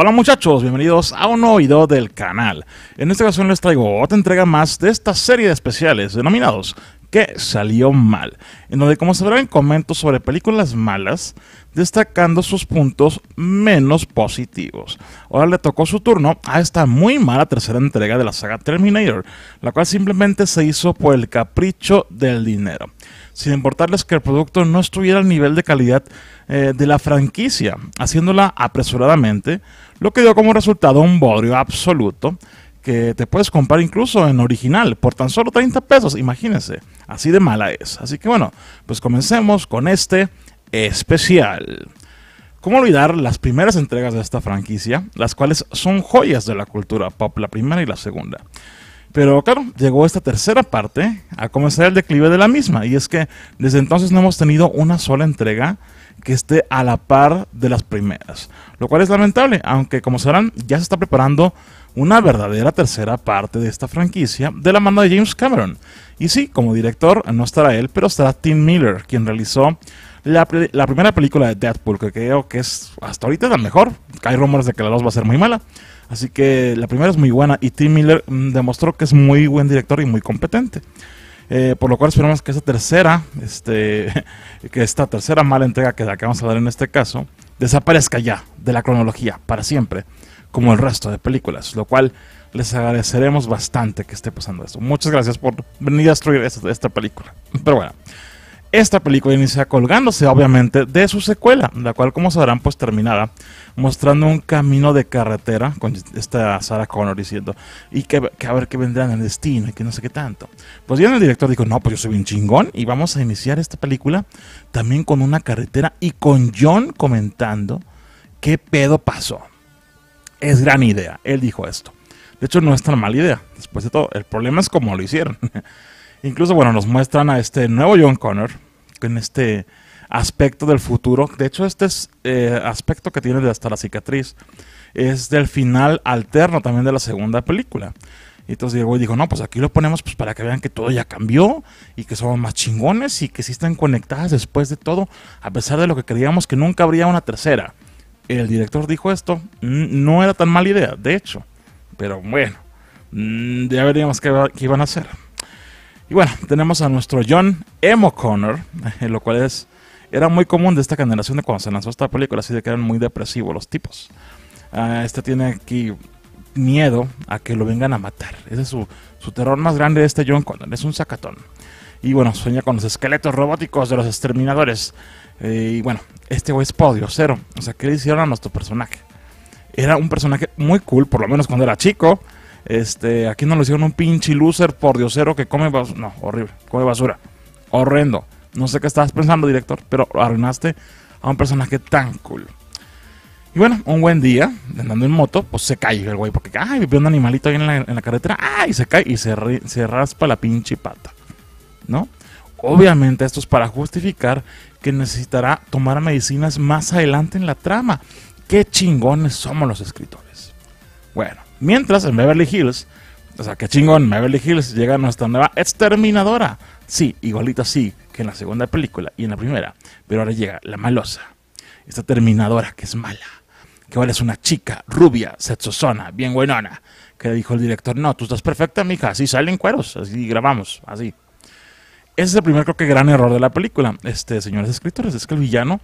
Hola muchachos, bienvenidos a un nuevo video del canal. En esta ocasión les traigo otra entrega más de esta serie de especiales denominados que salió mal, en donde como sabrán comento sobre películas malas, destacando sus puntos menos positivos. Ahora le tocó su turno a esta muy mala tercera entrega de la saga Terminator, la cual simplemente se hizo por el capricho del dinero sin importarles que el producto no estuviera al nivel de calidad eh, de la franquicia, haciéndola apresuradamente, lo que dio como resultado un bodrio absoluto que te puedes comprar incluso en original por tan solo 30 pesos, imagínense, así de mala es. Así que bueno, pues comencemos con este especial. ¿Cómo olvidar las primeras entregas de esta franquicia, las cuales son joyas de la cultura pop, la primera y la segunda? Pero claro, llegó esta tercera parte a comenzar el declive de la misma. Y es que desde entonces no hemos tenido una sola entrega que esté a la par de las primeras. Lo cual es lamentable, aunque como sabrán, ya se está preparando una verdadera tercera parte de esta franquicia de la mano de James Cameron. Y sí, como director no estará él, pero estará Tim Miller, quien realizó la, primera película de Deadpool, que creo que es hasta ahorita la mejor. Hay rumores de que la dos va a ser muy mala. Así que la primera es muy buena y Tim Miller mm, demostró que es muy buen director y muy competente. Eh, por lo cual esperamos que esta tercera, este, que esta tercera mala entrega que, que vamos a dar en este caso, desaparezca ya de la cronología para siempre, como el resto de películas. Lo cual les agradeceremos bastante que esté pasando esto. Muchas gracias por venir a destruir esta película. Pero bueno. Esta película inicia colgándose obviamente de su secuela, la cual como sabrán pues terminada mostrando un camino de carretera con esta Sarah Connor diciendo y que, a ver qué vendrán en el destino y que no sé qué tanto. Pues bien el director dijo, no, pues yo soy un chingón y vamos a iniciar esta película también con una carretera y con John comentando qué pedo pasó. Es gran idea, él dijo esto. De hecho no es tan mala idea, después de todo, el problema es cómo lo hicieron. Incluso, bueno, nos muestran a este nuevo John Connor con este aspecto del futuro. De hecho, este es, eh, aspecto que tiene hasta la cicatriz es del final alterno también de la segunda película. Y entonces Diego dijo, no, pues aquí lo ponemos pues, para que vean que todo ya cambió y que somos más chingones y que sí están conectadas después de todo, a pesar de lo que creíamos que nunca habría una tercera. El director dijo esto, no era tan mala idea, de hecho. Pero bueno, mm, ya veríamos qué iban a hacer. Y bueno, tenemos a nuestro John Emo Connor, lo cual es era muy común de esta generación de cuando se lanzó esta película, así de que eran muy depresivos los tipos. Ah, este tiene aquí miedo a que lo vengan a matar. Ese es su, terror más grande de este John Connor, es un sacatón. Y bueno, sueña con los esqueletos robóticos de los exterminadores. Eh, y bueno, este güey es podio cero. O sea, ¿qué le hicieron a nuestro personaje? Era un personaje muy cool, por lo menos cuando era chico. Este, aquí nos lo hicieron un pinche loser por diosero que come basura. No, horrible, come basura. Horrendo. No sé qué estabas pensando, director, pero arruinaste a un personaje tan cool. Y bueno, un buen día, andando en moto, pues se cae el güey, porque ay, vio un animalito ahí en la, carretera, ay, se cae y se raspa la pinche pata. ¿No? Obviamente esto es para justificar que necesitará tomar medicinas más adelante en la trama. Qué chingones somos los escritores. Bueno, Mientras en Beverly Hills, o sea, qué chingón, Beverly Hills llega a nuestra nueva exterminadora. Sí, igualito así que en la segunda película y en la primera, pero ahora llega la malosa. Esta terminadora que es mala, que ahora es una chica rubia, sexosona, bien buenona, que le dijo el director, no, tú estás perfecta, mija, así salen cueros, así grabamos, así. Ese es el primer, creo que, gran error de la película, este, señores escritores, es que el villano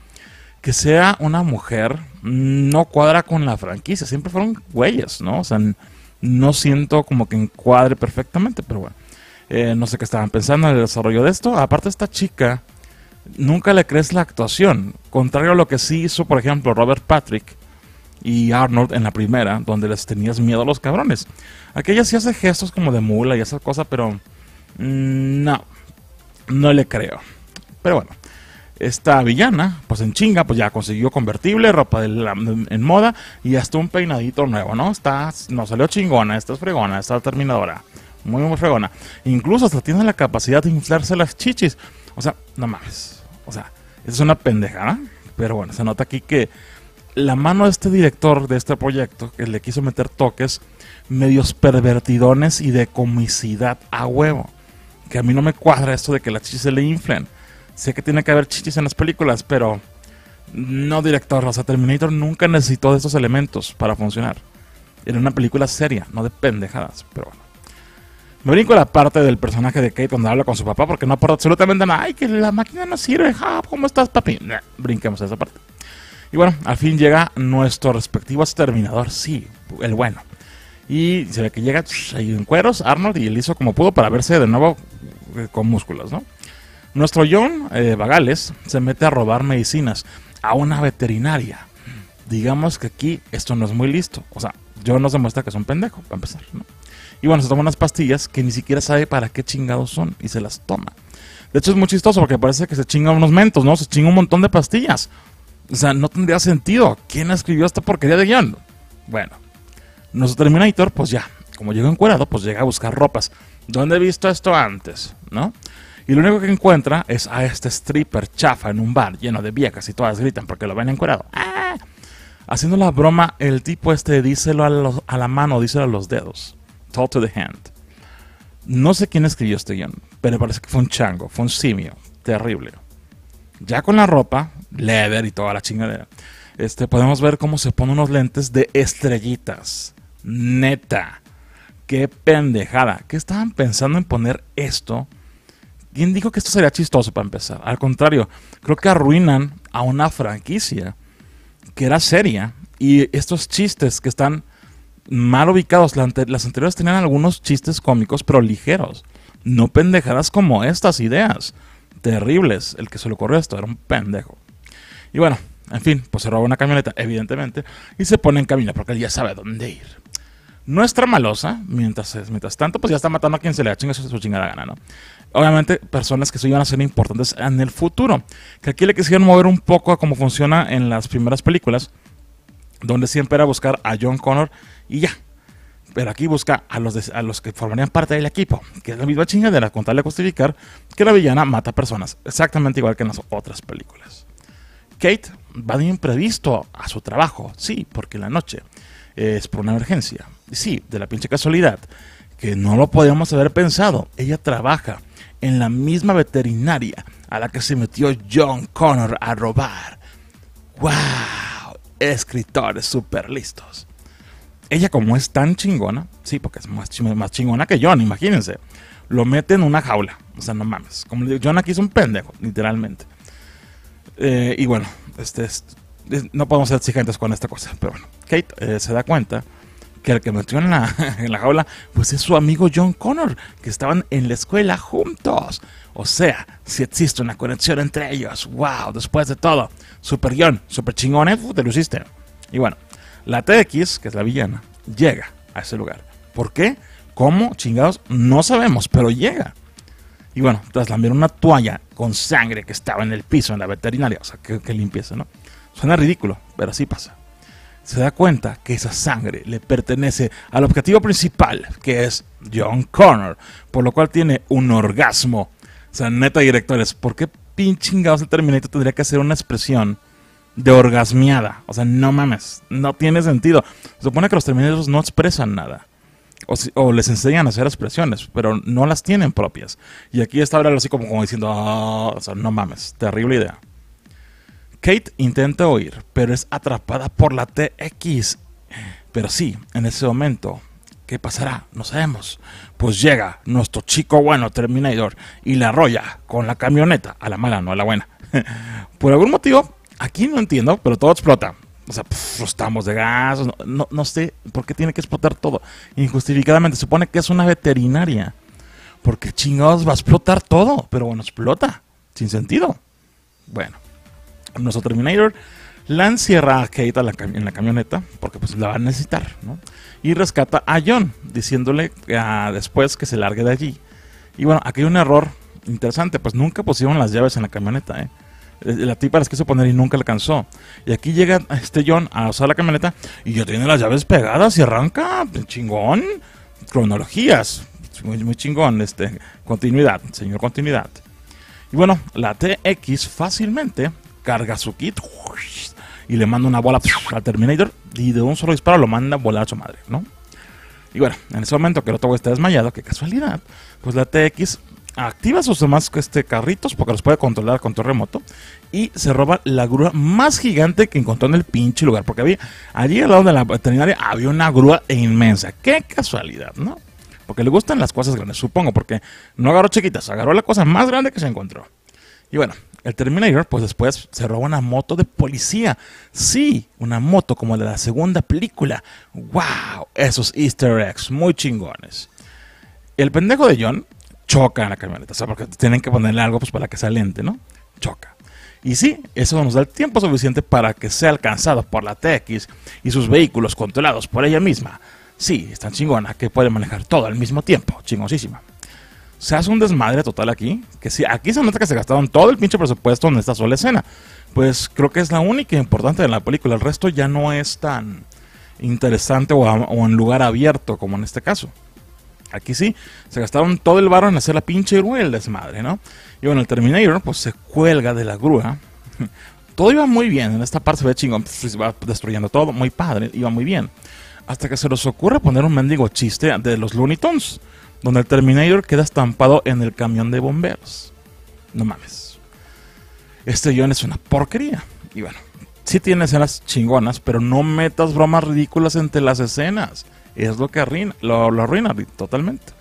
que sea una mujer no cuadra con la franquicia. Siempre fueron güeyes, ¿no? O sea, no siento como que encuadre perfectamente, pero bueno. Eh, no sé qué estaban pensando en el desarrollo de esto. Aparte, esta chica nunca le crees la actuación. Contrario a lo que sí hizo, por ejemplo, Robert Patrick y Arnold en la primera, donde les tenías miedo a los cabrones. Aquella sí hace gestos como de mula y esa cosa pero. Mm, no. No le creo. Pero bueno esta villana, pues en chinga, pues ya consiguió convertible, ropa de en moda y hasta un peinadito nuevo, ¿no? Está, no, salió chingona, esta es fregona, está terminadora, muy, muy fregona. Incluso hasta tiene la capacidad de inflarse las chichis. O sea, no mames. O sea, es una pendejada, pero bueno, se nota aquí que la mano de este director de este proyecto, que le quiso meter toques medios pervertidones y de comicidad a huevo. Que a mí no me cuadra esto de que las chichis se le inflen. Sé que tiene que haber chichis en las películas, pero no director. O sea, Terminator nunca necesitó de esos elementos para funcionar. Era una película seria, no de pendejadas, pero bueno. Me brinco la parte del personaje de Kate cuando habla con su papá porque no aporta absolutamente nada. Ay, que la máquina no sirve. Ja, ah, ¿Cómo estás, papi? Brinquemos a esa parte. Y bueno, al fin llega nuestro respectivo exterminador. Sí, el bueno. Y se ve que llega pues, en cueros Arnold y él hizo como pudo para verse de nuevo eh, con músculos, ¿no? Nuestro John eh, Bagales se mete a robar medicinas a una veterinaria. Digamos que aquí esto no es muy listo. O sea, John nos demuestra que es un pendejo, para empezar. ¿no? Y bueno, se toma unas pastillas que ni siquiera sabe para qué chingados son y se las toma. De hecho, es muy chistoso porque parece que se chinga unos mentos, ¿no? Se chinga un montón de pastillas. O sea, no tendría sentido. ¿Quién escribió esta porquería de John? Bueno, nuestro Terminator, pues ya, como llegó encuerado, pues llega a buscar ropas. ¿Dónde he visto esto antes? ¿No? Y lo único que encuentra es a este stripper chafa en un bar lleno de viejas y todas gritan porque lo ven encuerado. Ah. Haciendo la broma, el tipo este díselo a, la mano, díselo a los dedos. Talk to the hand. No sé quién escribió este guión, pero parece que fue un chango, fue un simio. Terrible. Ya con la ropa, leather y toda la chingadera, este, podemos ver cómo se pone unos lentes de estrellitas. Neta. Qué pendejada. ¿Qué estaban pensando en poner esto ¿Quién dijo que esto sería chistoso para empezar? Al contrario, creo que arruinan a una franquicia que era seria y estos chistes que están mal ubicados, las anteriores tenían algunos chistes cómicos pero ligeros, no pendejadas como estas ideas terribles. El que se le ocurrió esto era un pendejo. Y bueno, en fin, pues se roba una camioneta, evidentemente, y se pone en camino porque él ya sabe dónde ir nuestra malosa, mientras, mientras tanto, pues ya está matando a quien se le da su chingada gana, ¿no? obviamente personas que se iban a ser importantes en el futuro. Que aquí le quisieron mover un poco a cómo funciona en las primeras películas, donde siempre era buscar a John Connor y ya. Pero aquí busca a los, a los que formarían parte del equipo, que es la misma chingadera, contarle a justificar que la villana mata personas, exactamente igual que en las otras películas. Kate va de imprevisto a su trabajo, sí, porque la noche es por una emergencia, Y sí, de la pinche casualidad, que no lo podíamos haber pensado, ella trabaja en la misma veterinaria a la que se metió John Connor a robar. ¡Wow! Escritores súper listos. Ella como es tan chingona, sí, porque es más, chingona que John, imagínense, lo mete en una jaula. O sea, no mames. Como digo, John aquí es un pendejo, literalmente. Eh, y bueno, este, no podemos ser exigentes con esta cosa, pero bueno, Kate eh, se da cuenta que el que metió en la, jaula, pues es su amigo John Connor, que estaban en la escuela juntos. O sea, si existe una conexión entre ellos. ¡Wow! Después de todo, super guión, super chingones, ¿eh? te lo hiciste. Y bueno, la TX, que es la villana, llega a ese lugar. ¿Por qué? ¿Cómo? Chingados, no sabemos, pero llega. Y bueno, tras una toalla con sangre que estaba en el piso, en la veterinaria, o sea, que, limpieza, ¿no? Suena ridículo, pero así pasa se da cuenta que esa sangre le pertenece al objetivo principal, que es John Connor, por lo cual tiene un orgasmo. O sea, neta, directores, ¿por qué pinchingados el Terminator tendría que hacer una expresión de orgasmeada? O sea, no mames, no tiene sentido. Se supone que los Terminators no expresan nada. O, les enseñan a hacer expresiones, pero no las tienen propias. Y aquí está ahora así como, como diciendo, ah, o sea, no mames, terrible idea. Kate intenta oír, pero es atrapada por la TX. Pero sí, en ese momento, ¿qué pasará? No sabemos. Pues llega nuestro chico bueno Terminator y la arrolla con la camioneta, a la mala, no a la buena. por algún motivo, aquí no entiendo, pero todo explota. O sea, estamos de gas, no, sé por qué tiene que explotar todo. Injustificadamente, supone que es una veterinaria. Porque chingados va a explotar todo, pero bueno, explota, sin sentido. Bueno, nuestro Terminator la encierra a Kate en la camioneta porque pues la va a necesitar, Y rescata a John, diciéndole ah, después que se largue de allí. Y bueno, aquí hay un error interesante, pues nunca pusieron las llaves en la camioneta, ¿eh? ¿eh? La tipa las quiso poner y nunca alcanzó. Y aquí llega este John a usar la camioneta y ya tiene las llaves pegadas y arranca. Pues, chingón. Cronologías. Muy, muy chingón. Este, continuidad, señor, continuidad. Y bueno, la TX fácilmente carga su kit y le manda una bola al Terminator y de un solo disparo lo manda a volar a su madre, ¿no? Y bueno, en ese momento que el otro güey está desmayado, qué casualidad, pues la TX activa sus demás este, carritos porque los puede controlar con tu remoto y se roba la grúa más gigante que encontró en el pinche lugar, porque había, allí al lado de la veterinaria había una grúa inmensa, qué casualidad, ¿no? Porque le gustan las cosas grandes, supongo, porque no agarró chiquitas, agarró la cosa más grande que se encontró. Y bueno, el Terminator, pues después se roba una moto de policía. Sí, una moto como la de la segunda película. ¡Wow! Esos easter eggs, muy chingones. El pendejo de John choca en la camioneta, o sea, porque tienen que ponerle algo pues, para que sea lente, ¿no? Choca. Y sí, eso nos da el tiempo suficiente para que sea alcanzado por la TX y sus vehículos controlados por ella misma. Sí, es tan chingona que puede manejar todo al mismo tiempo, chingosísima se hace un desmadre total aquí. Que aquí se nota que se gastaron todo el pinche presupuesto en esta sola escena. Pues creo que es la única importante de la película. El resto ya no es tan interesante o, en lugar abierto como en este caso. Aquí sí, se gastaron todo el barro en hacer la pinche grúa y el desmadre, ¿no? Y bueno, el Terminator pues se cuelga de la grúa. Todo iba muy bien, en esta parte se ve chingón, se pues, pues, va destruyendo todo, muy padre, iba muy bien. Hasta que se les ocurre poner un mendigo chiste de los Looney Tunes donde el Terminator queda estampado en el camión de bomberos. No mames. Este guión es una porquería. Y bueno, sí tiene escenas chingonas, pero no metas bromas ridículas entre las escenas. Es lo que arruina, lo, arruina totalmente.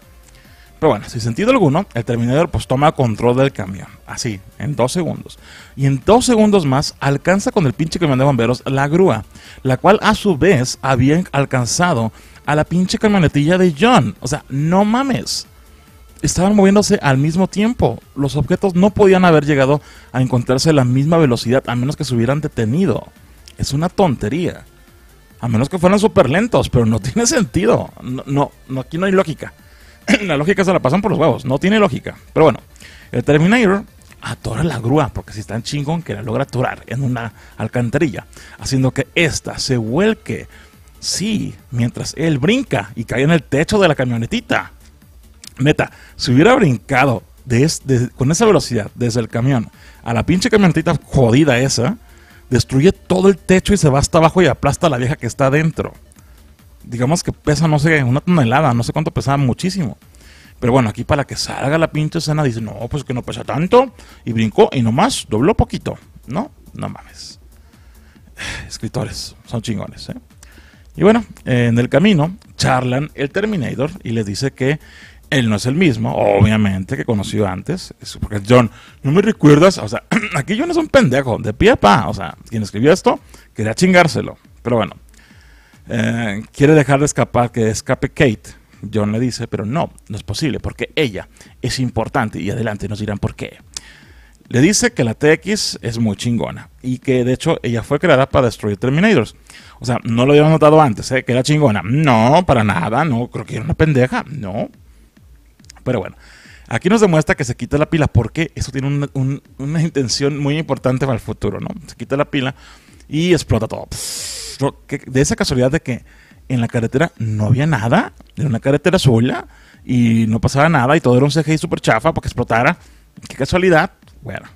Pero bueno, sin sentido alguno, el Terminator pues toma control del camión. Así, en dos segundos. Y en dos segundos más alcanza con el pinche camión de bomberos la grúa, la cual a su vez había alcanzado a la pinche camionetilla de John. O sea, no mames. Estaban moviéndose al mismo tiempo. Los objetos no podían haber llegado a encontrarse a la misma velocidad a menos que se hubieran detenido. Es una tontería. A menos que fueran súper lentos, pero no tiene sentido. No, no, aquí no hay lógica. la lógica se la pasan por los huevos. No tiene lógica. Pero bueno, el Terminator atora la grúa, porque si está en chingón que la logra atorar en una alcantarilla, haciendo que ésta se vuelque Sí, mientras él brinca y cae en el techo de la camionetita. Neta, si hubiera brincado con esa velocidad desde el camión a la pinche camionetita jodida esa, destruye todo el techo y se va hasta abajo y aplasta a la vieja que está adentro. Digamos que pesa, no sé, una tonelada, no sé cuánto pesaba, muchísimo. Pero bueno, aquí para que salga la pinche escena, dice, no, pues que no pesa tanto. Y brincó y nomás dobló poquito. No, no mames. Escritores, son chingones, ¿eh? Y bueno, en el camino charlan el Terminator y le dice que él no es el mismo, obviamente, que conoció antes. porque John, no me recuerdas, o sea, aquí John es un pendejo, de pie a pa. O sea, quien escribió esto quería chingárselo. Pero bueno, eh, quiere dejar de escapar, que escape Kate. John le dice, pero no, no es posible, porque ella es importante y adelante nos dirán por qué le dice que la TX es muy chingona y que de hecho ella fue creada para destruir Terminators. O sea, no lo habíamos notado antes, ¿eh? que era chingona. No, para nada, no, creo que era una pendeja, no. Pero bueno, aquí nos demuestra que se quita la pila porque eso tiene una, intención muy importante para el futuro, ¿no? Se quita la pila y explota todo. de esa casualidad de que en la carretera no había nada, era una carretera suya y no pasaba nada y todo era un CGI super chafa para que explotara. Qué casualidad, bueno,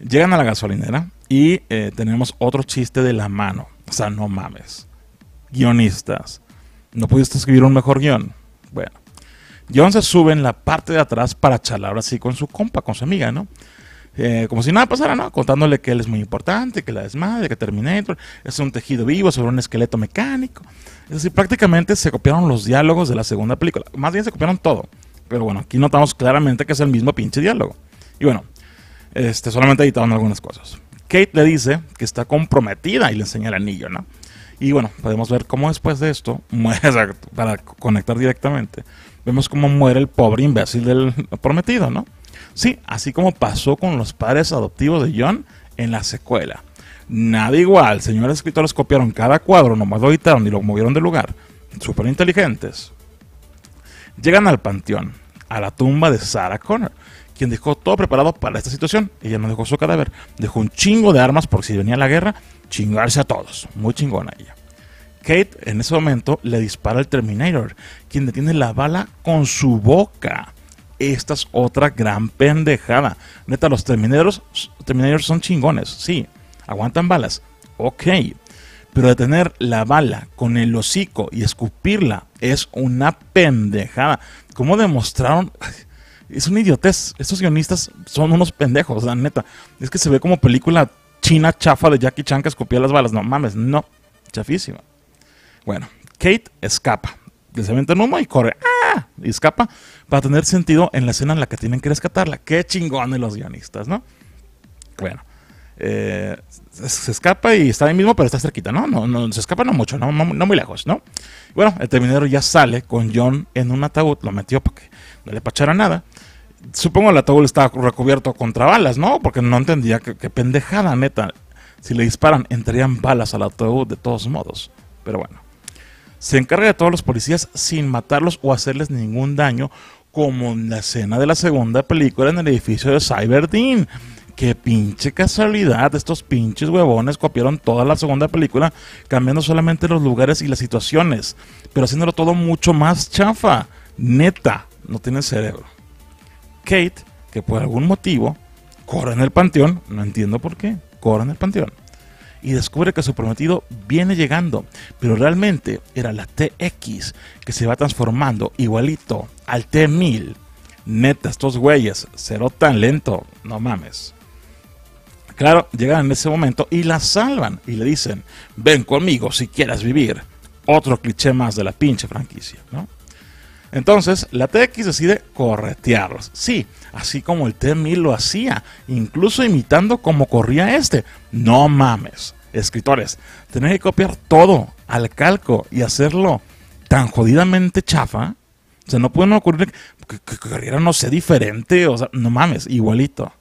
llegan a la gasolinera y eh, tenemos otro chiste de la mano. O sea, no mames. Guionistas, ¿no pudiste escribir un mejor guión? Bueno, John se sube en la parte de atrás para charlar así con su compa, con su amiga, ¿no? Eh, como si nada pasara, ¿no? Contándole que él es muy importante, que la desmadre, que Terminator es un tejido vivo sobre un esqueleto mecánico. Es decir, prácticamente se copiaron los diálogos de la segunda película. Más bien se copiaron todo. Pero bueno, aquí notamos claramente que es el mismo pinche diálogo. Y bueno, este, solamente editaron algunas cosas. Kate le dice que está comprometida y le enseña el anillo, ¿no? Y bueno, podemos ver cómo después de esto, para conectar directamente, vemos cómo muere el pobre imbécil del prometido, ¿no? Sí, así como pasó con los padres adoptivos de John en la secuela. Nada igual, señores escritores copiaron cada cuadro, nomás lo editaron y lo movieron de lugar. Súper inteligentes. Llegan al panteón, a la tumba de Sarah Connor quien dejó todo preparado para esta situación. Ella no dejó su cadáver, dejó un chingo de armas por si venía la guerra, chingarse a todos. Muy chingona ella. Kate en ese momento le dispara al Terminator, quien detiene la bala con su boca. Esta es otra gran pendejada. Neta, los Terminators, Terminators son chingones, sí, aguantan balas, ok. Pero detener la bala con el hocico y escupirla es una pendejada. Como demostraron? es una idiotez. Estos guionistas son unos pendejos, la neta. Es que se ve como película china chafa de Jackie Chan que escupía las balas. No mames, no. Chafísima. Bueno, Kate escapa. Se mete en humo y corre. ¡Ah! Y escapa para tener sentido en la escena en la que tienen que rescatarla. Qué chingón de los guionistas, ¿no? Bueno. Eh, se escapa y está ahí mismo, pero está cerquita, ¿no? No, no se escapa no mucho, no, no, muy lejos, ¿no? bueno, el terminero ya sale con John en un ataúd, lo metió para que no le pachara nada supongo que el ataúd estaba recubierto contra balas, ¿no? Porque no entendía que, pendejada, neta. Si le disparan, entrarían balas al ataúd de todos modos. Pero bueno. Se encarga de todos los policías sin matarlos o hacerles ningún daño, como en la escena de la segunda película en el edificio de Cyberdean. Qué pinche casualidad, estos pinches huevones copiaron toda la segunda película, cambiando solamente los lugares y las situaciones, pero haciéndolo todo mucho más chafa. Neta, no tiene cerebro. Kate, que por algún motivo corre en el panteón, no entiendo por qué, corre en el panteón, y descubre que su prometido viene llegando, pero realmente era la TX que se va transformando igualito al T1000. Neta, estos güeyes, cero tan lento, no mames. Claro, llegan en ese momento y la salvan y le dicen, ven conmigo si quieres vivir. Otro cliché más de la pinche franquicia, ¿no? Entonces, la TX decide corretearlos. Sí, así como el T-1000 lo hacía, incluso imitando como corría este. No mames, escritores, tener que copiar todo al calco y hacerlo tan jodidamente chafa. O sea, no pueden ocurrir que, corriera, no sea diferente. O sea, no mames, igualito.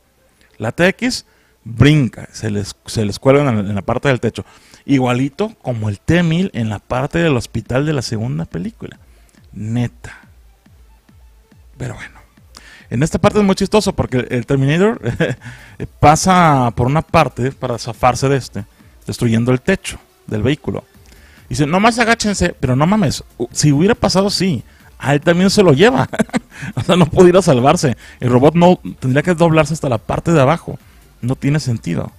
La TX brinca, se les, se cuelga en la, en la parte del techo. Igualito como el T-1000 en la parte del hospital de la segunda película. Neta. Pero bueno. En esta parte es muy chistoso porque el Terminator pasa por una parte para zafarse de este, destruyendo el techo del vehículo. Dice, más agáchense, pero no mames, si hubiera pasado así, a él también se lo lleva. o sea, no pudiera salvarse. El robot no tendría que doblarse hasta la parte de abajo. No tiene sentido.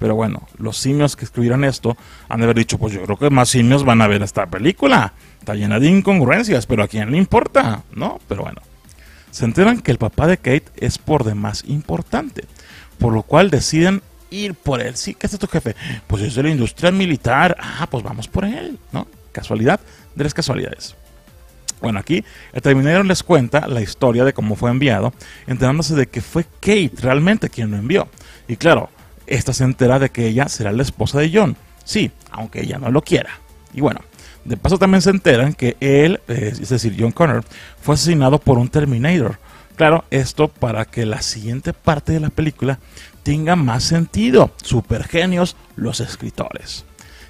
Pero bueno, los simios que escribieran esto han de haber dicho, pues yo creo que más simios van a ver esta película. Está llena de incongruencias, pero ¿a quién le importa? ¿No? Pero bueno. Se enteran que el papá de Kate es por demás importante, por lo cual deciden ir por él. Sí, ¿qué es tu jefe? Pues es de la industria militar. Ah, pues vamos por él, ¿no? Casualidad de las casualidades. Bueno, aquí el terminero les cuenta la historia de cómo fue enviado, enterándose de que fue Kate realmente quien lo envió. Y claro, esta se entera de que ella será la esposa de John. Sí, aunque ella no lo quiera. Y bueno, de paso también se enteran que él, eh, es decir, John Connor, fue asesinado por un Terminator. Claro, esto para que la siguiente parte de la película tenga más sentido. Super genios los escritores.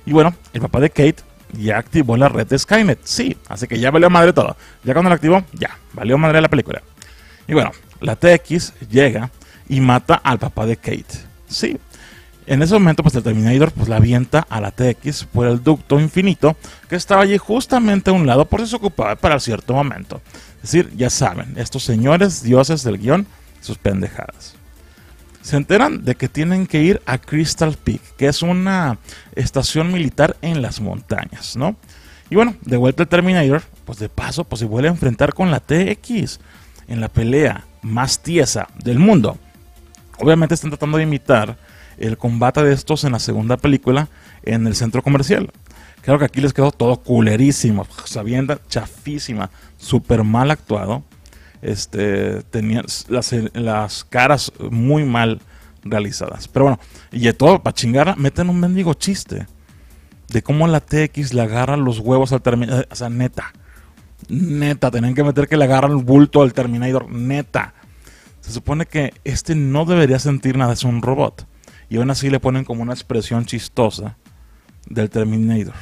Y bueno, el papá de Kate ya activó la red de Skynet. Sí, así que ya valió madre todo. Ya cuando la activó, ya, valió madre la película. Y bueno, la TX llega y mata al papá de Kate. Sí, en ese momento, pues el Terminator pues, la avienta a la TX por el ducto infinito que estaba allí justamente a un lado por si se ocupaba para cierto momento. Es decir, ya saben, estos señores dioses del guión, sus pendejadas. Se enteran de que tienen que ir a Crystal Peak, que es una estación militar en las montañas, ¿no? Y bueno, de vuelta el Terminator, pues de paso, pues se vuelve a enfrentar con la TX en la pelea más tiesa del mundo. Obviamente están tratando de imitar el combate de estos en la segunda película en el centro comercial. Claro que aquí les quedó todo culerísimo, sabienda chafísima, súper mal actuado. Este, tenía las, caras muy mal realizadas. Pero bueno, y de todo, para chingar meten un mendigo chiste de cómo la TX le agarra los huevos al Terminator. O sea, neta. Neta, tenían que meter que le agarran el bulto al Terminator. Neta. Se supone que este no debería sentir nada, es un robot y aún así le ponen como una expresión chistosa del Terminator.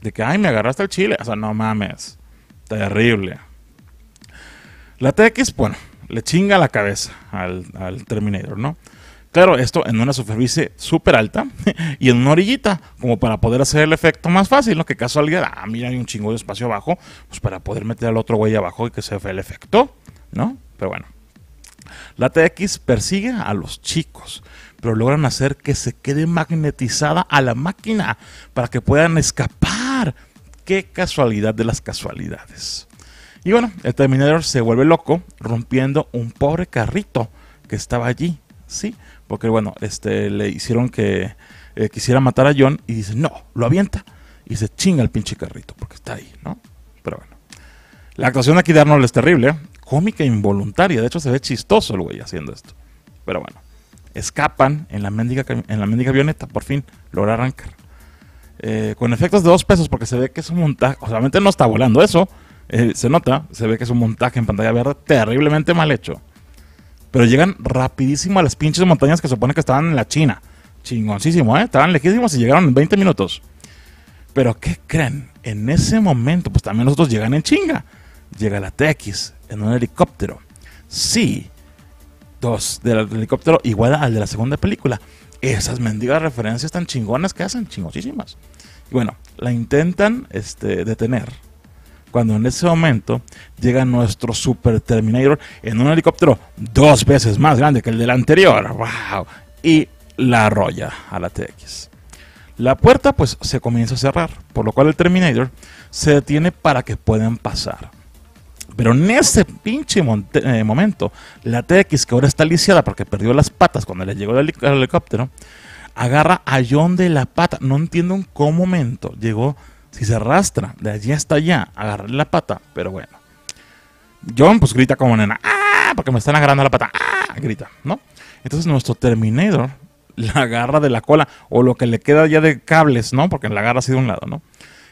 De que, ay, me agarraste el chile. O sea, no mames. Terrible. La TX, bueno, le chinga la cabeza al, Terminator, ¿no? Claro, esto en una superficie súper alta y en una orillita, como para poder hacer el efecto más fácil, ¿no? Que caso alguien, ah, mira, hay un chingo de espacio abajo, pues para poder meter al otro güey abajo y que se vea el efecto, ¿no? Pero bueno. La TX persigue a los chicos, pero logran hacer que se quede magnetizada a la máquina para que puedan escapar. Qué casualidad de las casualidades. Y bueno, el Terminator se vuelve loco rompiendo un pobre carrito que estaba allí, ¿sí? Porque bueno, este, le hicieron que eh, quisiera matar a John y dice, no, lo avienta y se chinga el pinche carrito porque está ahí, ¿no? Pero bueno. La actuación aquí de Arnold es terrible, ¿eh? cómica e involuntaria. De hecho, se ve chistoso el güey haciendo esto. Pero bueno escapan en la mendiga, en la mendiga avioneta, por fin logra arrancar. Eh, con efectos de dos pesos, porque se ve que es un montaje, obviamente no está volando eso, eh, se nota, se ve que es un montaje en pantalla verde terriblemente mal hecho. Pero llegan rapidísimo a las pinches montañas que se supone que estaban en la China. Chingoncísimo, ¿eh? Estaban lejísimos y llegaron en 20 minutos. Pero ¿qué creen? En ese momento, pues también nosotros llegan en chinga. Llega la TX en un helicóptero. Sí, dos del helicóptero igual al de la segunda película. Esas mendigas referencias tan chingonas que hacen, chingosísimas. Y bueno, la intentan este, detener. Cuando en ese momento llega nuestro Super Terminator en un helicóptero dos veces más grande que el del anterior. ¡Wow! Y la arrolla a la TX. La puerta pues se comienza a cerrar, por lo cual el Terminator se detiene para que puedan pasar. Pero en ese pinche eh, momento, la TX, que ahora está lisiada porque perdió las patas cuando le llegó el, helicóptero, agarra a John de la pata. No entiendo en qué momento llegó, si se arrastra de allí hasta allá, agarra la pata, pero bueno. John pues grita como nena, ¡ah! Porque me están agarrando la pata, ¡ah! Grita, ¿no? Entonces nuestro Terminator la agarra de la cola o lo que le queda ya de cables, ¿no? Porque la agarra así de un lado, ¿no?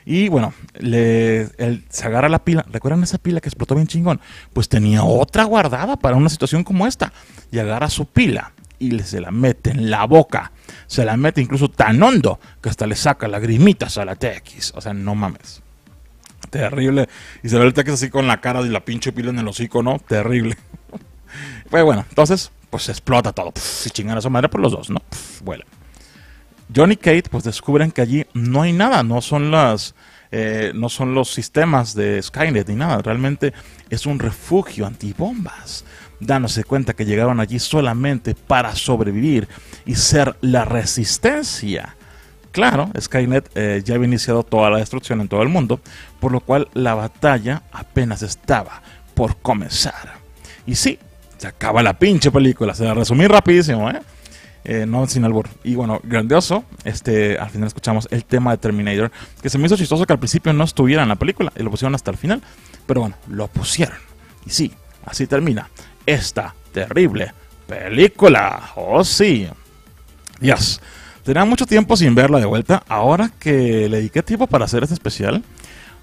Y bueno, le, se agarra la pila. ¿Recuerdan esa pila que explotó bien chingón? Pues tenía otra guardada para una situación como esta. Y agarra su pila y se la mete en la boca. Se la mete incluso tan hondo que hasta le saca lagrimitas a la TX. O sea, no mames. Terrible. Y se ve el TX así con la cara De la pinche pila en el hocico, ¿no? Terrible. Pues bueno, entonces, pues explota todo. si chingan a su madre por pues los dos, ¿no? vuela. John y Kate pues descubren que allí no hay nada, no son las... Eh, no son los sistemas de Skynet ni nada, realmente es un refugio antibombas, dándose cuenta que llegaron allí solamente para sobrevivir y ser la resistencia. Claro, Skynet eh, ya había iniciado toda la destrucción en todo el mundo, por lo cual la batalla apenas estaba por comenzar. Y sí, se acaba la pinche película, se la resumí rapidísimo, ¿eh? Eh, no sin albor Y bueno, grandioso. Este, al final escuchamos el tema de Terminator, que se me hizo chistoso que al principio no estuviera en la película y lo pusieron hasta el final. Pero bueno, lo pusieron. Y sí, así termina esta terrible película. Oh sí. Dios. Tenía mucho tiempo sin verla de vuelta. Ahora que le dediqué tiempo para hacer este especial,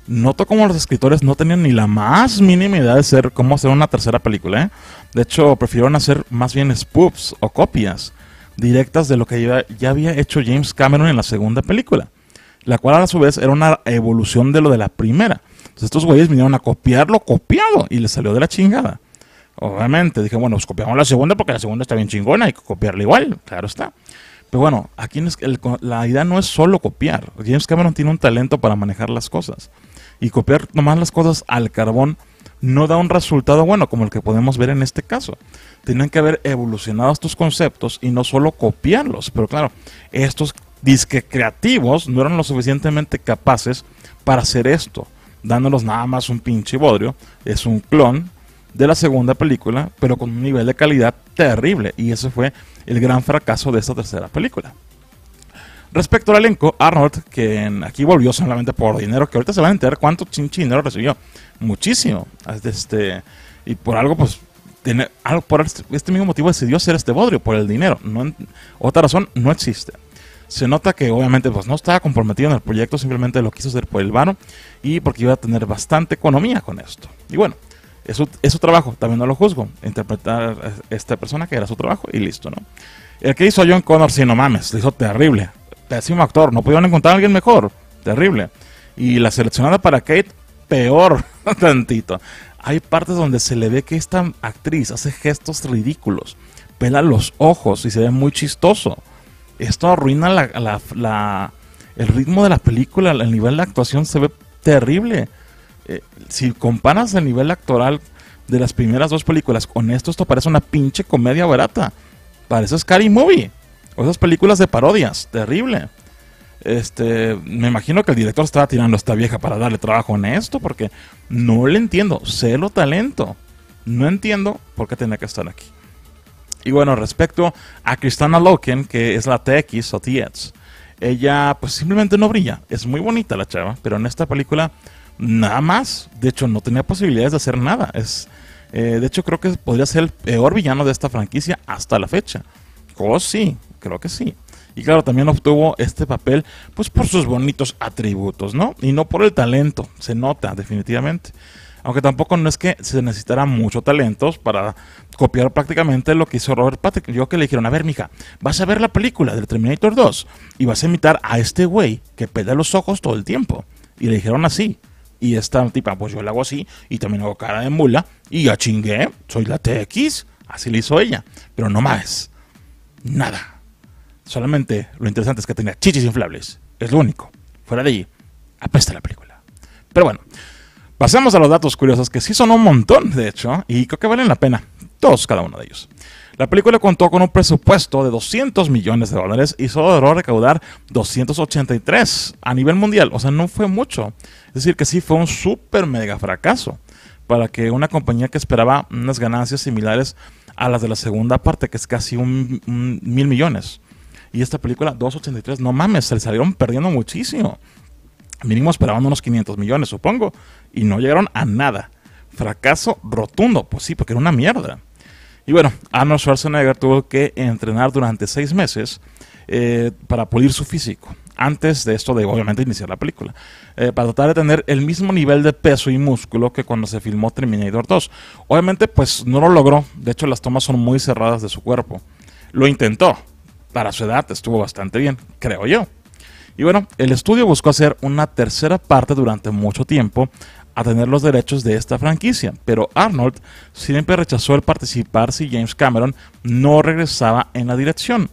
noto como los escritores no tenían ni la más mínima idea de ser cómo hacer una tercera película. ¿eh? De hecho, prefirieron hacer más bien spoofs o copias directas de lo que ya, había hecho James Cameron en la segunda película, la cual a su vez era una evolución de lo de la primera. Entonces estos güeyes vinieron a copiarlo, lo copiado y le salió de la chingada. Obviamente, dije, bueno, pues copiamos la segunda porque la segunda está bien chingona, y que copiarla igual, claro está. Pero bueno, aquí la idea no es solo copiar. James Cameron tiene un talento para manejar las cosas. Y copiar nomás las cosas al carbón no da un resultado bueno como el que podemos ver en este caso. Tienen que haber evolucionado estos conceptos y no solo copiarlos, pero claro, estos disque creativos no eran lo suficientemente capaces para hacer esto, dándonos nada más un pinche bodrio, es un clon de la segunda película, pero con un nivel de calidad terrible, y ese fue el gran fracaso de esta tercera película. Respecto al elenco, Arnold, que aquí volvió solamente por dinero, que ahorita se van a enterar cuánto chinche dinero recibió muchísimo. Este, y por algo, pues, algo, por este, este mismo motivo decidió hacer este bodrio, por el dinero. No, otra razón no existe. Se nota que obviamente pues, no estaba comprometido en el proyecto, simplemente lo quiso hacer por el vano y porque iba a tener bastante economía con esto. Y bueno, eso su, trabajo, también no lo juzgo. Interpretar a esta persona que era su trabajo y listo, ¿no? El que hizo a John Connor, sí, no mames, lo hizo terrible. Pésimo actor, no pudieron encontrar a alguien mejor, terrible. Y la seleccionada para Kate, peor tantito. Hay partes donde se le ve que esta actriz hace gestos ridículos, pela los ojos y se ve muy chistoso. Esto arruina el ritmo de la película, el nivel de actuación se ve terrible. Eh, si comparas el nivel actoral de las primeras dos películas con esto, esto parece una pinche comedia barata. Parece Scary Movie. O esas películas de parodias. Terrible. Este, me imagino que el director estaba tirando a esta vieja para darle trabajo en esto, porque no le entiendo. Celo talento. No entiendo por qué tenía que estar aquí. Y bueno, respecto a Cristana Loken, que es la TX o TX, ella pues simplemente no brilla. Es muy bonita la chava, pero en esta película nada más. De hecho, no tenía posibilidades de hacer nada. Es, eh, de hecho, creo que podría ser el peor villano de esta franquicia hasta la fecha. Oh, sí, creo que sí y claro, también obtuvo este papel pues por sus bonitos atributos, ¿no? Y no por el talento, se nota definitivamente. Aunque tampoco no es que se necesitaran muchos talentos para copiar prácticamente lo que hizo Robert Patrick. Yo que le dijeron, a ver, mija, vas a ver la película del Terminator 2 y vas a imitar a este güey que pelea los ojos todo el tiempo. Y le dijeron así. Y esta tipa, pues yo la hago así y también hago cara de mula y ya chingué, soy la TX. Así le hizo ella. Pero no más. Nada. Solamente lo interesante es que tenía chichis inflables. Es lo único. Fuera de allí, apesta la película. Pero bueno, pasemos a los datos curiosos que sí son un montón, de hecho, y creo que valen la pena. Todos, cada uno de ellos. La película contó con un presupuesto de 200 millones de dólares y solo logró recaudar 283 a nivel mundial. O sea, no fue mucho. Es decir, que sí fue un súper mega fracaso para que una compañía que esperaba unas ganancias similares a las de la segunda parte, que es casi un, un mil millones, y esta película, 283, no mames, se le salieron perdiendo muchísimo. Mínimo esperaban unos 500 millones, supongo. Y no llegaron a nada. Fracaso rotundo. Pues sí, porque era una mierda. Y bueno, Arnold Schwarzenegger tuvo que entrenar durante seis meses eh, para pulir su físico. Antes de esto, de obviamente iniciar la película. Eh, para tratar de tener el mismo nivel de peso y músculo que cuando se filmó Terminator 2. Obviamente, pues no lo logró. De hecho, las tomas son muy cerradas de su cuerpo. Lo intentó, para su edad estuvo bastante bien, creo yo. Y bueno, el estudio buscó hacer una tercera parte durante mucho tiempo a tener los derechos de esta franquicia, pero Arnold siempre rechazó el participar si James Cameron no regresaba en la dirección.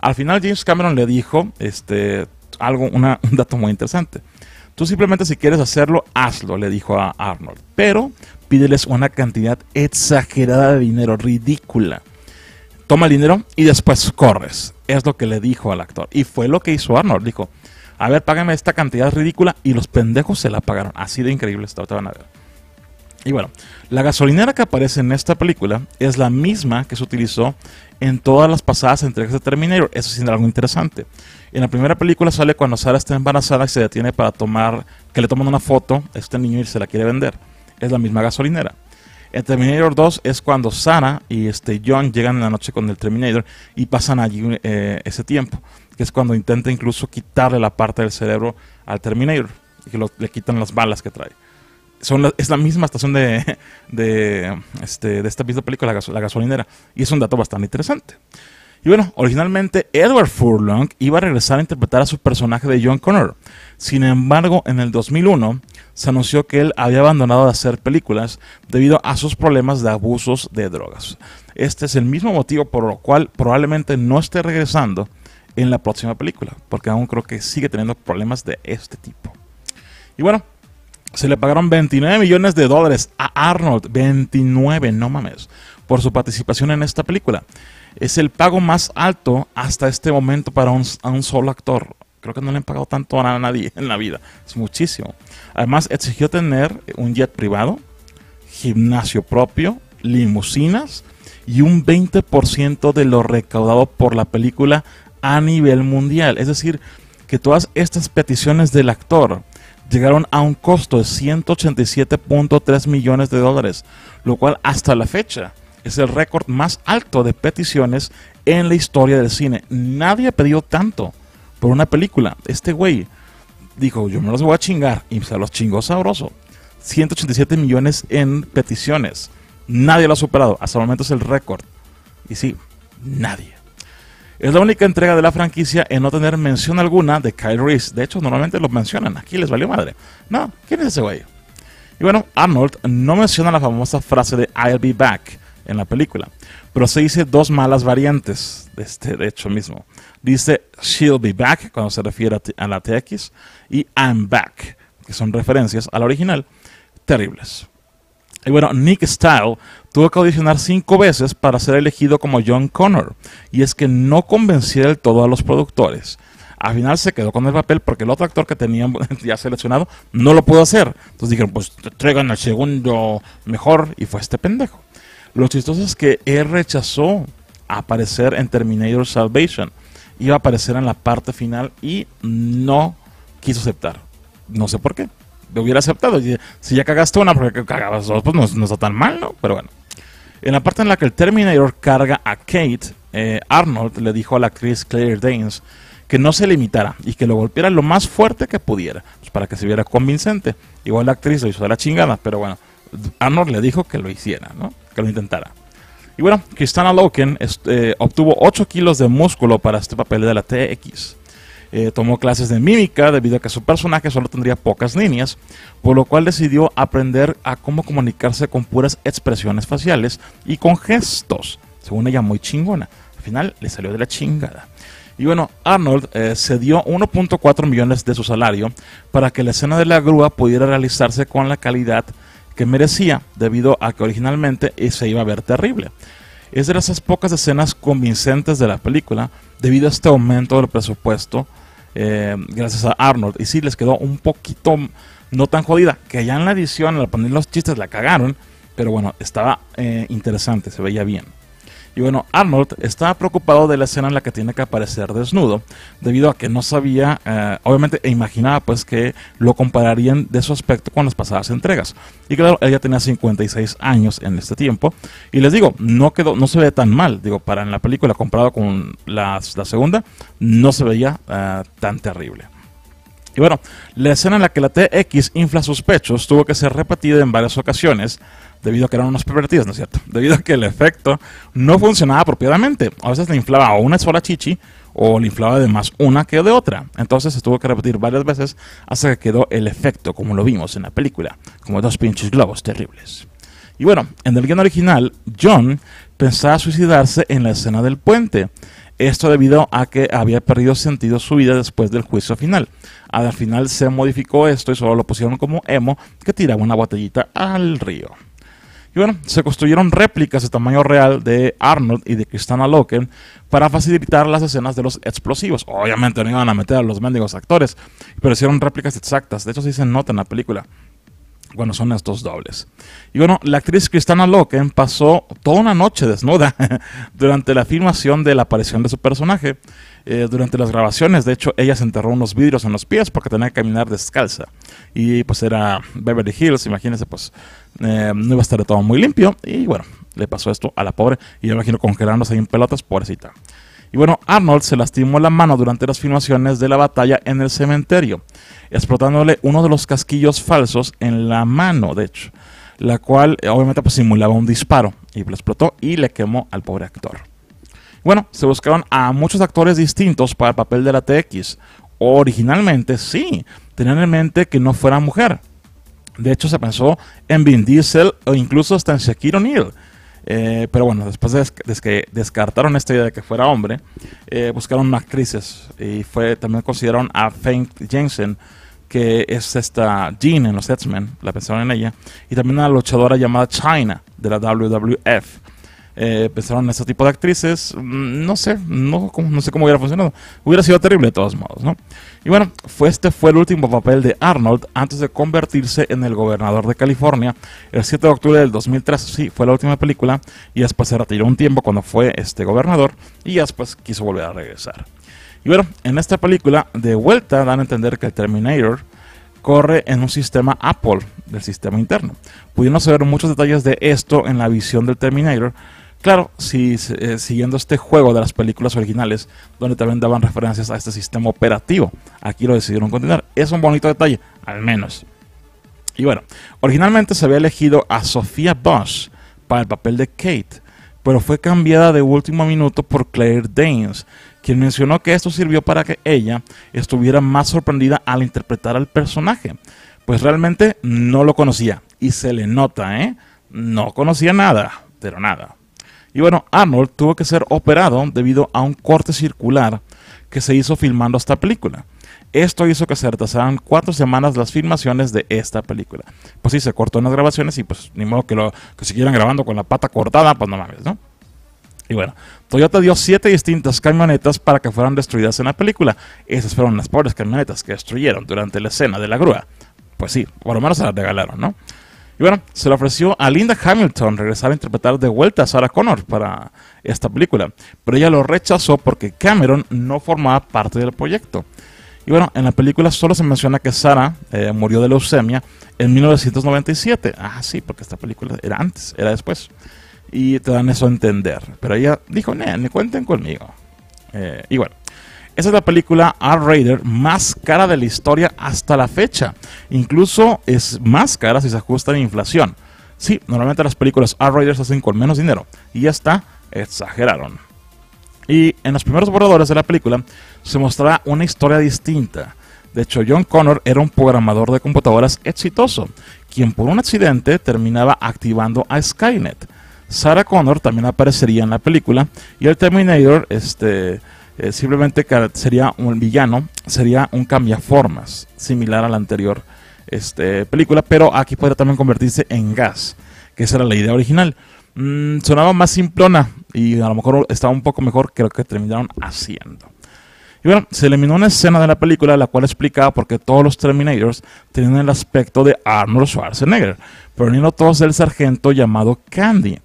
Al final James Cameron le dijo este, algo, un dato muy interesante. Tú simplemente si quieres hacerlo, hazlo, le dijo a Arnold, pero pídeles una cantidad exagerada de dinero, ridícula toma el dinero y después corres. Es lo que le dijo al actor. Y fue lo que hizo Arnold. Dijo, a ver, págame esta cantidad ridícula y los pendejos se la pagaron. Así de increíble esta otra van a ver. Y bueno, la gasolinera que aparece en esta película es la misma que se utilizó en todas las pasadas entregas de Terminator. Eso es algo interesante. En la primera película sale cuando Sara está embarazada y se detiene para tomar, que le toman una foto a este niño y se la quiere vender. Es la misma gasolinera. El Terminator 2 es cuando Sarah y este John llegan en la noche con el Terminator y pasan allí eh, ese tiempo, que es cuando intenta incluso quitarle la parte del cerebro al Terminator y que le quitan las balas que trae. Son es la misma estación de, de, este, de esta misma película, la gasolinera, y es un dato bastante interesante. Y bueno, originalmente Edward Furlong iba a regresar a interpretar a su personaje de John Connor. Sin embargo, en el 2001, se anunció que él había abandonado de hacer películas debido a sus problemas de abusos de drogas. Este es el mismo motivo por lo cual probablemente no esté regresando en la próxima película, porque aún creo que sigue teniendo problemas de este tipo. Y bueno, se le pagaron 29 millones de dólares a Arnold, 29, no mames, por su participación en esta película. Es el pago más alto hasta este momento para un, un solo actor. Creo que no le han pagado tanto a nadie en la vida. Es muchísimo. Además, exigió tener un jet privado, gimnasio propio, limusinas y un 20% de lo recaudado por la película a nivel mundial. Es decir, que todas estas peticiones del actor llegaron a un costo de 187.3 millones de dólares, lo cual hasta la fecha es el récord más alto de peticiones en la historia del cine. Nadie ha pedido tanto por una película. Este güey dijo, yo me los voy a chingar. Y se los chingó sabroso. 187 millones en peticiones. Nadie lo ha superado. Hasta el momento es el récord. Y sí, nadie. Es la única entrega de la franquicia en no tener mención alguna de Kyle Reese. De hecho, normalmente lo mencionan. Aquí les valió madre. No, ¿quién es ese güey? Y bueno, Arnold no menciona la famosa frase de I'll be back en la película, pero se dice dos malas variantes de, este, hecho mismo dice she'll be back cuando se refiere a, la TX y I'm back, que son referencias al original, terribles. Y bueno, Nick Style tuvo que audicionar cinco veces para ser elegido como John Connor, y es que no convenció del todo a los productores. Al final se quedó con el papel porque el otro actor que tenían ya seleccionado no lo pudo hacer. Entonces dijeron, pues traigan al segundo mejor, y fue este pendejo. Lo chistoso es que él rechazó aparecer en Terminator Salvation, iba a aparecer en la parte final y no quiso aceptar. No sé por qué. Lo hubiera aceptado. Si ya cagaste una, porque cagabas dos, pues no, está tan mal, ¿no? Pero bueno. En la parte en la que el Terminator carga a Kate, eh, Arnold le dijo a la actriz Claire Danes que no se limitara y que lo golpeara lo más fuerte que pudiera, pues, para que se viera convincente. Igual la actriz lo hizo de la chingada, pero bueno, Arnold le dijo que lo hiciera, ¿no? Que lo intentara. Y bueno, Kristana Loken este, eh, obtuvo 8 kilos de músculo para este papel de la TX. Eh, tomó clases de mímica debido a que su personaje solo tendría pocas líneas, por lo cual decidió aprender a cómo comunicarse con puras expresiones faciales y con gestos, según ella muy chingona. Al final le salió de la chingada. Y bueno, Arnold eh, cedió 1.4 millones de su salario para que la escena de la grúa pudiera realizarse con la calidad que merecía debido a que originalmente se iba a ver terrible. Es de esas pocas escenas convincentes de la película debido a este aumento del presupuesto eh, gracias a Arnold. Y sí, les quedó un poquito no tan jodida, que ya en la edición al poner los chistes la cagaron, pero bueno, estaba eh, interesante, se veía bien. Y bueno, Arnold estaba preocupado de la escena en la que tiene que aparecer desnudo, debido a que no sabía, eh, obviamente, e imaginaba pues que lo compararían de su aspecto con las pasadas entregas. Y claro, ella tenía 56 años en este tiempo. Y les digo, no quedó, no se ve tan mal. Digo, para en la película comparado con la, segunda, no se veía eh, tan terrible. Y bueno, la escena en la que la TX infla sus pechos tuvo que ser repetida en varias ocasiones debido a que eran unos pervertidos, ¿no es cierto? Debido a que el efecto no funcionaba apropiadamente. A veces le inflaba a una sola chichi o le inflaba de más una que de otra. Entonces se tuvo que repetir varias veces hasta que quedó el efecto, como lo vimos en la película, como dos pinches globos terribles. Y bueno, en el guion original, John pensaba suicidarse en la escena del puente, esto debido a que había perdido sentido su vida después del juicio final. Al final se modificó esto y solo lo pusieron como emo que tiraba una botellita al río. Y bueno, se construyeron réplicas de tamaño real de Arnold y de Cristana Loken para facilitar las escenas de los explosivos. Obviamente no iban a meter a los mendigos actores, pero hicieron réplicas exactas. De hecho, sí se nota en la película. Bueno, son estos dobles. Y bueno, la actriz Cristana Loken pasó toda una noche desnuda durante la filmación de la aparición de su personaje. Eh, durante las grabaciones, de hecho, ella se enterró unos vidrios en los pies porque tenía que caminar descalza. Y pues era Beverly Hills, imagínense, pues eh, no iba a estar todo muy limpio. Y bueno, le pasó esto a la pobre. Y yo imagino congelándose ahí en pelotas, pobrecita. Y bueno, Arnold se lastimó la mano durante las filmaciones de la batalla en el cementerio, explotándole uno de los casquillos falsos en la mano, de hecho, la cual obviamente pues, simulaba un disparo y lo explotó y le quemó al pobre actor. Bueno, se buscaron a muchos actores distintos para el papel de la TX. Originalmente sí, tenían en mente que no fuera mujer. De hecho, se pensó en Vin Diesel o incluso hasta en Shaquille O'Neal eh, pero bueno, después de, que descartaron esta idea de que fuera hombre, eh, buscaron buscaron actrices y fue, también consideraron a Faith Jensen, que es esta Jean en los X-Men, la pensaron en ella, y también a una luchadora llamada China de la WWF eh, pensaron en ese tipo de actrices. Mm, no sé, no, no sé cómo hubiera funcionado. Hubiera sido terrible de todos modos, ¿no? Y bueno, fue, este fue el último papel de Arnold antes de convertirse en el gobernador de California el 7 de octubre del 2003. Sí, fue la última película y después se retiró un tiempo cuando fue este gobernador y después quiso volver a regresar. Y bueno, en esta película de vuelta dan a entender que el Terminator corre en un sistema Apple, del sistema interno. Pudieron saber muchos detalles de esto en la visión del Terminator. Claro, si, eh, siguiendo este juego de las películas originales, donde también daban referencias a este sistema operativo, aquí lo decidieron continuar. Es un bonito detalle, al menos. Y bueno, originalmente se había elegido a Sofía Bush para el papel de Kate, pero fue cambiada de último minuto por Claire Danes, quien mencionó que esto sirvió para que ella estuviera más sorprendida al interpretar al personaje, pues realmente no lo conocía y se le nota, ¿eh? No conocía nada, pero nada. Y bueno, Arnold tuvo que ser operado debido a un corte circular que se hizo filmando esta película. Esto hizo que se retrasaran cuatro semanas las filmaciones de esta película. Pues sí, se cortó en las grabaciones y pues ni modo que, lo, que siguieran grabando con la pata cortada, pues no mames, ¿no? Y bueno, Toyota dio siete distintas camionetas para que fueran destruidas en la película. Esas fueron las pobres camionetas que destruyeron durante la escena de la grúa. Pues sí, por lo menos se las regalaron, ¿no? Y bueno, se le ofreció a Linda Hamilton regresar a interpretar de vuelta a Sarah Connor para esta película, pero ella lo rechazó porque Cameron no formaba parte del proyecto. Y bueno, en la película solo se menciona que Sarah eh, murió de leucemia en 1997. Ah, sí, porque esta película era antes, era después y te dan eso a entender. Pero ella dijo, no, ni cuenten conmigo. Eh, y bueno, esa es la película R-Raider más cara de la historia hasta la fecha. Incluso es más cara si se ajusta a la inflación. Sí, normalmente las películas R-Raiders se hacen con menos dinero. Y ya está, exageraron. Y en los primeros borradores de la película se mostrará una historia distinta. De hecho, John Connor era un programador de computadoras exitoso, quien por un accidente terminaba activando a Skynet Sarah Connor también aparecería en la película y el Terminator este, eh, simplemente sería un villano, sería un cambiaformas, similar a la anterior este, película, pero aquí podría también convertirse en gas, que esa era la idea original. Mm, sonaba más simplona y a lo mejor estaba un poco mejor que lo que terminaron haciendo. Y bueno, se eliminó una escena de la película la cual explicaba por qué todos los Terminators tienen el aspecto de Arnold Schwarzenegger, pero no todos el sargento llamado Candy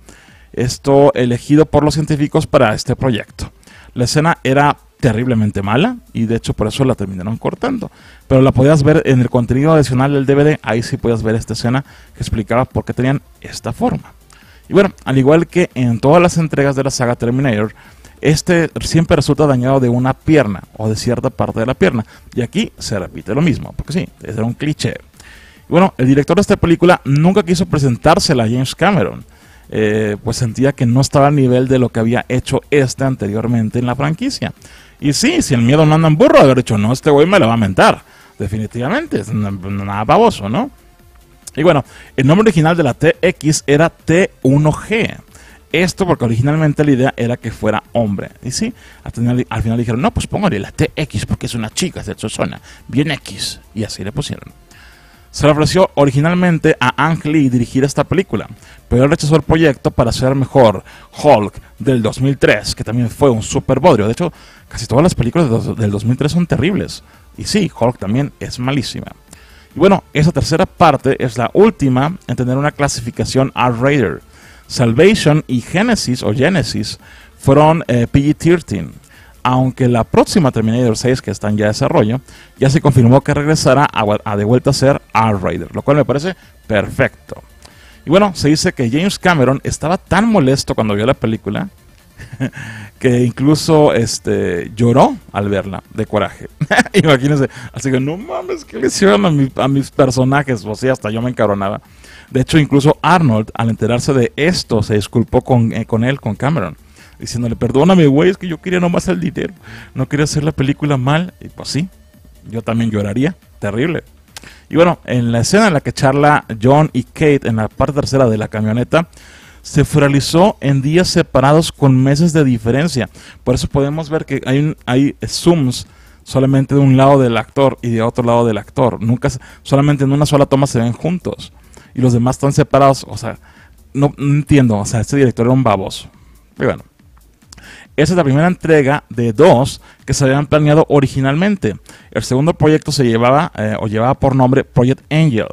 esto elegido por los científicos para este proyecto. La escena era terriblemente mala y de hecho por eso la terminaron cortando. Pero la podías ver en el contenido adicional del DVD, ahí sí podías ver esta escena que explicaba por qué tenían esta forma. Y bueno, al igual que en todas las entregas de la saga Terminator, este siempre resulta dañado de una pierna o de cierta parte de la pierna. Y aquí se repite lo mismo, porque sí, es un cliché. Y bueno, el director de esta película nunca quiso presentársela a James Cameron eh, pues sentía que no estaba al nivel de lo que había hecho este anteriormente en la franquicia. Y sí, si el miedo no anda en burro, haber dicho, no, este güey me lo va a mentar. Definitivamente, nada baboso, ¿no? Y bueno, el nombre original de la TX era T1G. Esto porque originalmente la idea era que fuera hombre. Y sí, al final, dijeron, no, pues póngale la TX porque es una chica, de de zona bien X. Y así le pusieron. Se le ofreció originalmente a Ang Lee dirigir esta película, pero él rechazó el proyecto para hacer mejor Hulk del 2003, que también fue un super bodrio. De hecho, casi todas las películas del 2003 son terribles. Y sí, Hulk también es malísima. Y bueno, esta tercera parte es la última en tener una clasificación r Raider. Salvation y Genesis o Genesis fueron eh, PG-13 aunque la próxima Terminator 6, que está en ya desarrollo, ya se confirmó que regresará a, de vuelta a ser R rider lo cual me parece perfecto. Y bueno, se dice que James Cameron estaba tan molesto cuando vio la película que incluso este, lloró al verla de coraje. Imagínense, así que no mames, que le hicieron a, mis personajes? O pues sea, hasta yo me encaronaba De hecho, incluso Arnold, al enterarse de esto, se disculpó con eh, él, con Cameron diciéndole, perdóname, güey, es que yo quería nomás el dinero, no quería hacer la película mal, y pues sí, yo también lloraría, terrible. Y bueno, en la escena en la que charla John y Kate en la parte tercera de la camioneta, se realizó en días separados con meses de diferencia. Por eso podemos ver que hay, un, hay zooms solamente de un lado del actor y de otro lado del actor. Nunca, solamente en una sola toma se ven juntos. Y los demás están separados. O sea, no, entiendo. O sea, este director era un baboso. Y bueno. Esa es la primera entrega de dos que se habían planeado originalmente. El segundo proyecto se llevaba eh, o llevaba por nombre Project Angel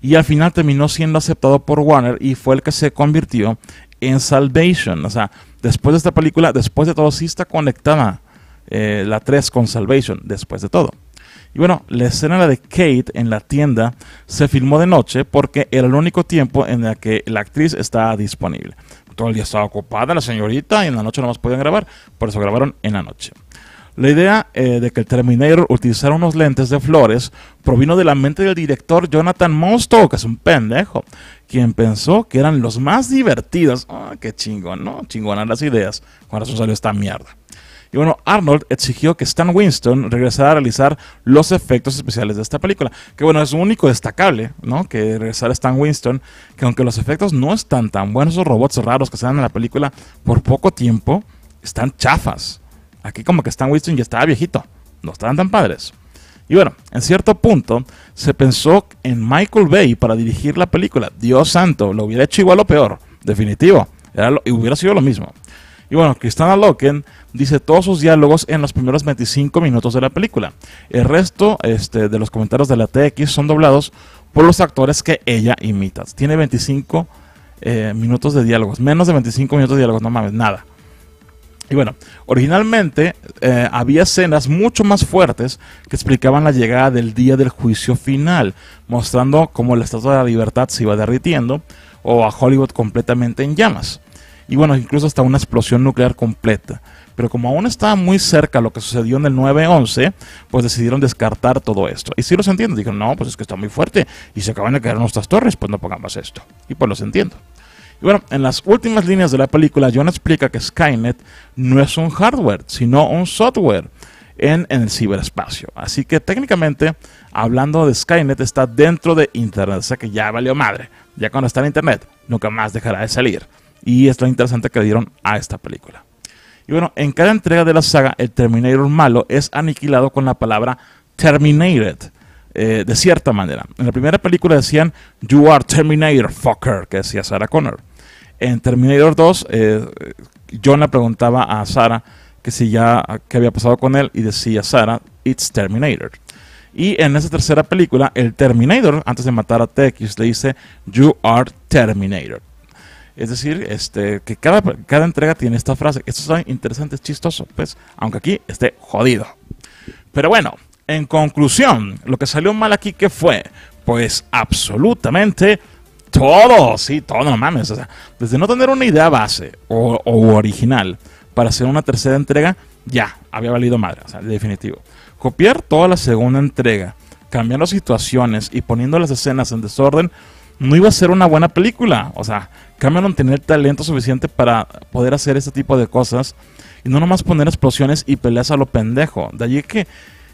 y al final terminó siendo aceptado por Warner y fue el que se convirtió en Salvation. O sea, después de esta película, después de todo, sí está conectada eh, la 3 con Salvation, después de todo. Y bueno, la escena de Kate en la tienda se filmó de noche porque era el único tiempo en el que la actriz estaba disponible todo el día estaba ocupada la señorita y en la noche no más podían grabar, por eso grabaron en la noche. La idea eh, de que el Terminator utilizara unos lentes de flores provino de la mente del director Jonathan Mostow, que es un pendejo, quien pensó que eran los más divertidos. Ah, qué chingón, ¿no? Chingonan las ideas. cuando razón salió esta mierda. Y bueno, Arnold exigió que Stan Winston regresara a realizar los efectos especiales de esta película. Que bueno, es un único destacable, ¿no? Que regresara Stan Winston, que aunque los efectos no están tan buenos, esos robots raros que dan en la película por poco tiempo, están chafas. Aquí como que Stan Winston ya estaba viejito, no estaban tan padres. Y bueno, en cierto punto se pensó en Michael Bay para dirigir la película. Dios santo, lo hubiera hecho igual o peor, definitivo. Era y hubiera sido lo mismo. Y bueno, Cristana Loken dice todos sus diálogos en los primeros 25 minutos de la película. El resto este, de los comentarios de la TX son doblados por los actores que ella imita. Tiene 25 eh, minutos de diálogos, menos de 25 minutos de diálogos, no mames, nada. Y bueno, originalmente eh, había escenas mucho más fuertes que explicaban la llegada del día del juicio final, mostrando cómo la Estatua de la Libertad se iba derritiendo o a Hollywood completamente en llamas y bueno, incluso hasta una explosión nuclear completa. Pero como aún estaba muy cerca lo que sucedió en el 9-11, pues decidieron descartar todo esto. Y sí los entiendo, dijeron, no, pues es que está muy fuerte y se acaban de caer nuestras torres, pues no pongamos esto. Y pues los entiendo. Y bueno, en las últimas líneas de la película, John explica que Skynet no es un hardware, sino un software en, en, el ciberespacio. Así que técnicamente, hablando de Skynet, está dentro de Internet. O sea que ya valió madre. Ya cuando está en Internet, nunca más dejará de salir. Y es lo interesante que dieron a esta película. Y bueno, en cada entrega de la saga, el Terminator malo es aniquilado con la palabra Terminated. Eh, de cierta manera. En la primera película decían You are Terminator, fucker, que decía Sarah Connor. En Terminator 2, eh, John le preguntaba a Sarah que si ya qué había pasado con él y decía Sarah, It's Terminator. Y en esa tercera película, el Terminator, antes de matar a TX, le dice You are Terminator. Es decir, este, que cada, entrega tiene esta frase. Esto es interesante, es chistoso, pues, aunque aquí esté jodido. Pero bueno, en conclusión, lo que salió mal aquí, ¿qué fue? Pues absolutamente todo, sí, todo, no mames. desde no tener una idea base o, original para hacer una tercera entrega, ya, había valido madre, o definitivo. Copiar toda la segunda entrega, cambiando situaciones y poniendo las escenas en desorden, no iba a ser una buena película. O sea, Cameron tenía el talento suficiente para poder hacer este tipo de cosas y no nomás poner explosiones y peleas a lo pendejo. De allí que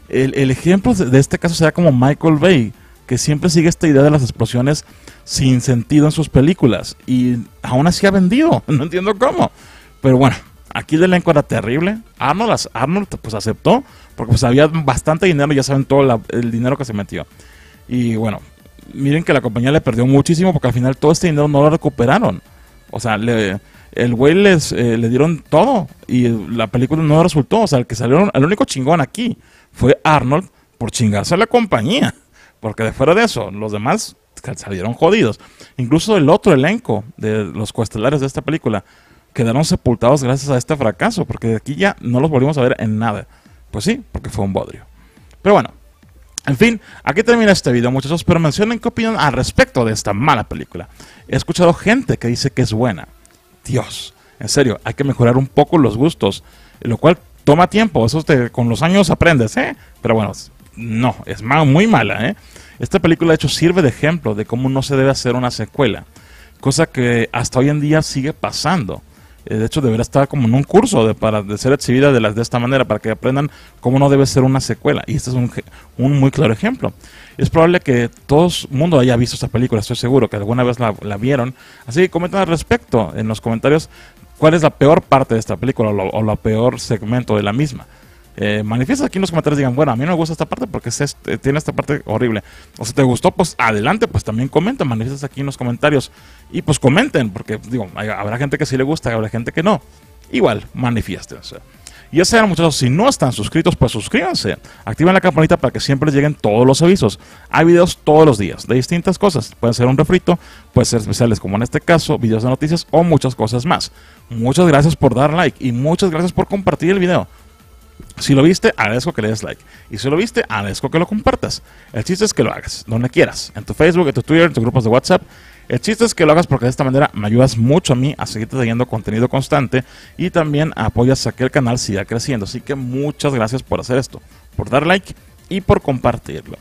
el, ejemplo de este caso sea como Michael Bay, que siempre sigue esta idea de las explosiones sin sentido en sus películas y aún así ha vendido. No entiendo cómo. Pero bueno, aquí el elenco era terrible. Arnold, Arnold pues aceptó porque pues había bastante dinero, ya saben todo el dinero que se metió. Y bueno, miren que la compañía le perdió muchísimo porque al final todo este dinero no lo recuperaron. O sea, el güey les eh, le dieron todo y la película no resultó. O sea, el que salieron, el único chingón aquí fue Arnold por chingarse a la compañía. Porque de fuera de eso, los demás salieron jodidos. Incluso el otro elenco de los coestelares de esta película quedaron sepultados gracias a este fracaso, porque de aquí ya no los volvimos a ver en nada. Pues sí, porque fue un bodrio. Pero bueno, en fin, aquí termina este video, muchachos, pero mencionen qué opinan al respecto de esta mala película. He escuchado gente que dice que es buena. Dios, en serio, hay que mejorar un poco los gustos, lo cual toma tiempo, eso te, con los años aprendes, ¿eh? Pero bueno, no, es muy mala, ¿eh? Esta película, de hecho, sirve de ejemplo de cómo no se debe hacer una secuela, cosa que hasta hoy en día sigue pasando. Eh, de hecho, deberá estar como en un curso de, para ser exhibida de, de esta manera, para que aprendan cómo no debe ser una secuela. Y este es un, muy claro ejemplo. Es probable que todo el mundo haya visto esta película, estoy seguro, que alguna vez la, vieron. Así que comenten al respecto en los comentarios cuál es la peor parte de esta película o, el o la peor segmento de la misma eh, manifiestas aquí en los comentarios, digan, bueno, a mí no me gusta esta parte porque este, tiene esta parte horrible. O si te gustó, pues adelante, pues también comenta, manifiestas aquí en los comentarios. Y pues comenten, porque digo, habrá gente que sí le gusta, habrá gente que no. Igual, manifiestense. Y ese era muchachos, si no están suscritos, pues suscríbanse. Activen la campanita para que siempre les lleguen todos los avisos. Hay videos todos los días de distintas cosas. Pueden ser un refrito, pueden ser especiales como en este caso, videos de noticias o muchas cosas más. Muchas gracias por dar like y muchas gracias por compartir el video. Si lo viste, agradezco que le des like. Y si lo viste, agradezco que lo compartas. El chiste es que lo hagas, donde quieras, en tu Facebook, en tu Twitter, en tus grupos de WhatsApp. El chiste es que lo hagas porque de esta manera me ayudas mucho a mí a seguir trayendo contenido constante y también apoyas a que el canal siga creciendo. Así que muchas gracias por hacer esto, por dar like y por compartirlo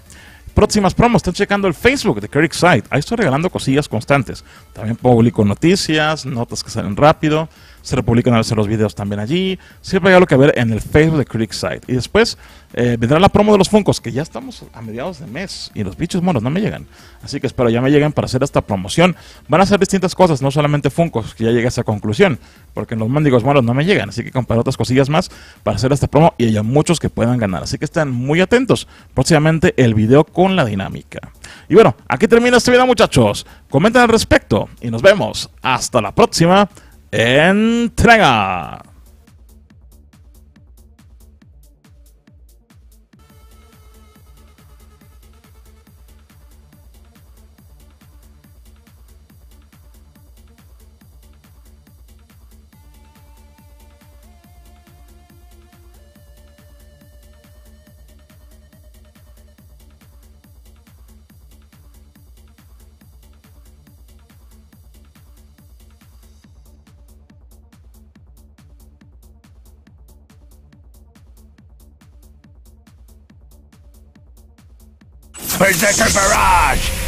próximas promos. Están checando el Facebook de Critic Ahí estoy regalando cosillas constantes. También publico noticias, notas que salen rápido se republican a veces los videos también allí. Siempre hay algo que ver en el Facebook de Creekside. Y después eh, vendrá la promo de los Funcos, que ya estamos a mediados de mes y los bichos monos no me llegan. Así que espero ya me lleguen para hacer esta promoción. Van a hacer distintas cosas, no solamente Funcos, que ya llegué a esa conclusión, porque los mendigos monos no me llegan. Así que comprar otras cosillas más para hacer esta promo y haya muchos que puedan ganar. Así que estén muy atentos. Próximamente el video con la dinámica. Y bueno, aquí termina este video, muchachos. Comenten al respecto y nos vemos. Hasta la próxima. 엔트랭아 Berserker Barrage!